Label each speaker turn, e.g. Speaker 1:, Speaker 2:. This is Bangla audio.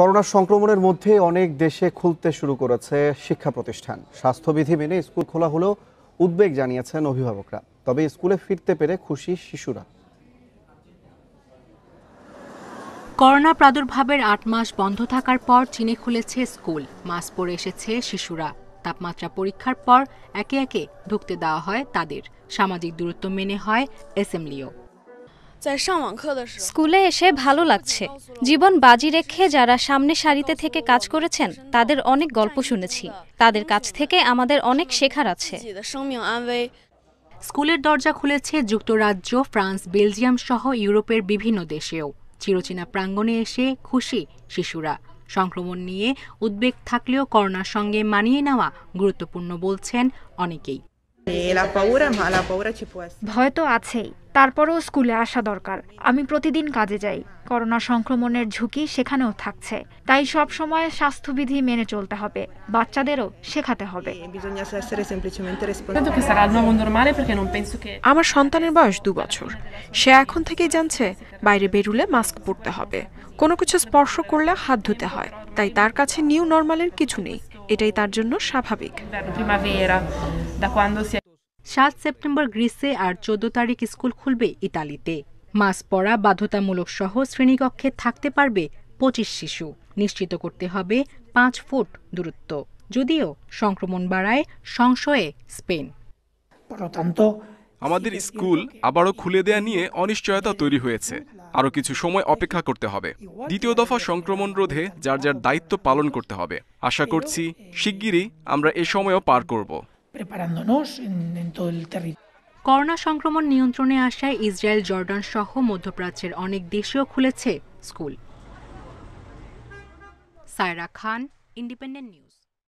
Speaker 1: করোনা সংক্রমণের মধ্যে অনেক দেশে খুলতে শুরু করেছে শিক্ষা প্রতিষ্ঠান স্বাস্থ্যবিধি মেনে স্কুল খোলা হলেও উদ্বেগ জানিয়েছেন অভিভাবকরা তবে স্কুলে ফিরতে পেরে খুশি শিশুরা
Speaker 2: করোনা প্রাদুর্ভাবের আট মাস বন্ধ থাকার পর চীনে খুলেছে স্কুল মাস্ক পরে এসেছে শিশুরা তাপমাত্রা পরীক্ষার পর একে একে ঢুকতে দেওয়া হয় তাদের সামাজিক দূরত্ব মেনে হয় এসেম্বলিও স্কুলে এসে ভালো লাগছে জীবন বাজি রেখে যারা সামনে সারিতে থেকে কাজ করেছেন তাদের অনেক গল্প শুনেছি তাদের কাছ থেকে আমাদের অনেক শেখার আছে স্কুলের দরজা খুলেছে যুক্তরাজ্য ফ্রান্স বেলজিয়াম সহ ইউরোপের বিভিন্ন দেশেও চিরচেনা প্রাঙ্গণে এসে খুশি শিশুরা সংক্রমণ নিয়ে উদ্বেগ থাকলেও করোনার সঙ্গে মানিয়ে নেওয়া গুরুত্বপূর্ণ বলছেন অনেকেই
Speaker 3: ভয় তো আছেই তারপরও স্কুলে আসা দরকার আমি প্রতিদিন কাজে যাই করোনা সংক্রমণের ঝুঁকি সেখানেও থাকছে তাই সব সময় স্বাস্থ্যবিধি মেনে চলতে হবে বাচ্চাদেরও শেখাতে হবে eh, আমার সন্তানের বয়স দু বছর সে এখন থেকেই জানছে বাইরে বেরুলে মাস্ক পরতে হবে কোনো কিছু স্পর্শ করলে হাত ধুতে হয় তাই তার কাছে নিউ নর্মালের কিছু নেই এটাই তার জন্য স্বাভাবিক
Speaker 2: সাত সেপ্টেম্বর গ্রিসে আর চোদ্দ তারিখ স্কুল খুলবে ইতালিতে মাস্ক পরা বাধ্যতামূলক সহ শ্রেণীকক্ষে থাকতে পারবে পঁচিশ শিশু নিশ্চিত করতে হবে পাঁচ ফুট দূরত্ব যদিও সংক্রমণ বাড়ায় সংশয়ে স্পেন
Speaker 1: আমাদের স্কুল আবারও খুলে দেয়া নিয়ে অনিশ্চয়তা তৈরি হয়েছে আরও কিছু সময় অপেক্ষা করতে হবে দ্বিতীয় দফা সংক্রমণ রোধে যার যার দায়িত্ব পালন করতে হবে আশা করছি শিগগিরই আমরা এ সময়ও পার করব
Speaker 2: করোনা সংক্রমণ নিয়ন্ত্রণে আসায় ইসরায়েল জর্ডান সহ মধ্যপ্রাচ্যের অনেক দেশেও খুলেছে school Saira Khan Independent news